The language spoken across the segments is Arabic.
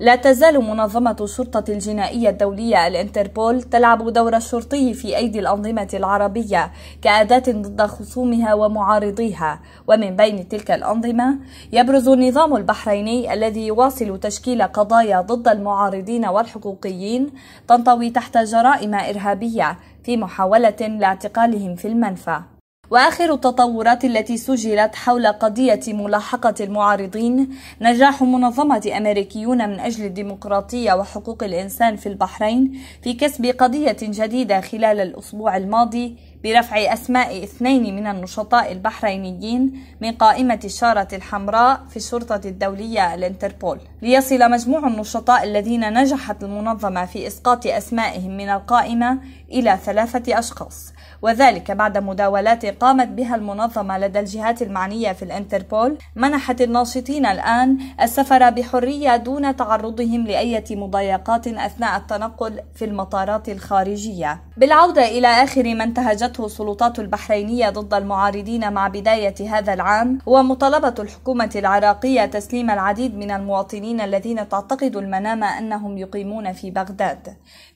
لا تزال منظمة الشرطة الجنائية الدولية الانتربول تلعب دور الشرطي في أيدي الأنظمة العربية كأداة ضد خصومها ومعارضيها، ومن بين تلك الأنظمة يبرز النظام البحريني الذي يواصل تشكيل قضايا ضد المعارضين والحقوقيين تنطوي تحت جرائم إرهابية في محاولة لاعتقالهم في المنفى. وآخر التطورات التي سجلت حول قضية ملاحقة المعارضين نجاح منظمة أمريكيون من أجل الديمقراطية وحقوق الإنسان في البحرين في كسب قضية جديدة خلال الأسبوع الماضي برفع أسماء اثنين من النشطاء البحرينيين من قائمة الشارة الحمراء في الشرطة الدولية الانتربول ليصل مجموع النشطاء الذين نجحت المنظمة في إسقاط أسمائهم من القائمة إلى ثلاثة أشخاص وذلك بعد مداولات قامت بها المنظمة لدى الجهات المعنية في الانتربول منحت الناشطين الآن السفر بحرية دون تعرضهم لأية مضايقات أثناء التنقل في المطارات الخارجية بالعودة إلى آخر ما انتهجته السلطات البحرينية ضد المعارضين مع بداية هذا العام هو مطالبة الحكومة العراقية تسليم العديد من المواطنين الذين تعتقد المنامة أنهم يقيمون في بغداد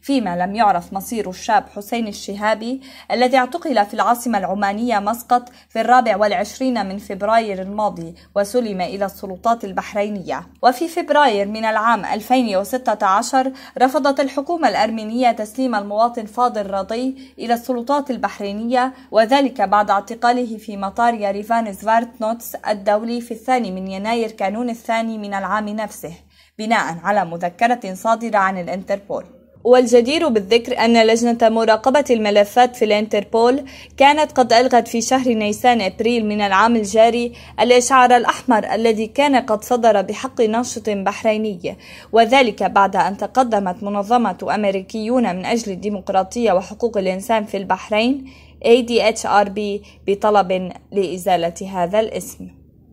فيما لم يعرف مصير الشاب مصطب حسين الشهابي الذي اعتقل في العاصمة العمانية مسقط في الرابع والعشرين من فبراير الماضي وسلم إلى السلطات البحرينية وفي فبراير من العام 2016 رفضت الحكومة الأرمينية تسليم المواطن فاضل رضي إلى السلطات البحرينية وذلك بعد اعتقاله في مطار ياريفان زفارتنوتس الدولي في الثاني من يناير كانون الثاني من العام نفسه بناء على مذكرة صادرة عن الانتربول والجدير بالذكر أن لجنة مراقبة الملفات في الانتربول كانت قد ألغت في شهر نيسان أبريل من العام الجاري الإشعار الأحمر الذي كان قد صدر بحق ناشط بحريني وذلك بعد أن تقدمت منظمة أمريكيون من أجل الديمقراطية وحقوق الإنسان في البحرين ADHRB بطلب لإزالة هذا الاسم